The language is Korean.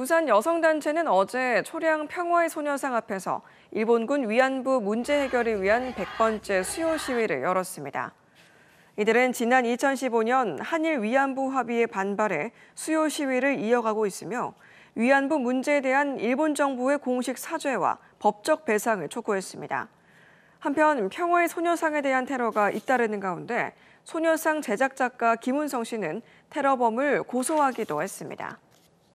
부산 여성단체는 어제 초량 평화의 소녀상 앞에서 일본군 위안부 문제 해결을 위한 100번째 수요 시위를 열었습니다. 이들은 지난 2015년 한일 위안부 합의에 반발해 수요 시위를 이어가고 있으며 위안부 문제에 대한 일본 정부의 공식 사죄와 법적 배상을 촉구했습니다. 한편 평화의 소녀상에 대한 테러가 잇따르는 가운데 소녀상 제작작가 김은성 씨는 테러범을 고소하기도 했습니다.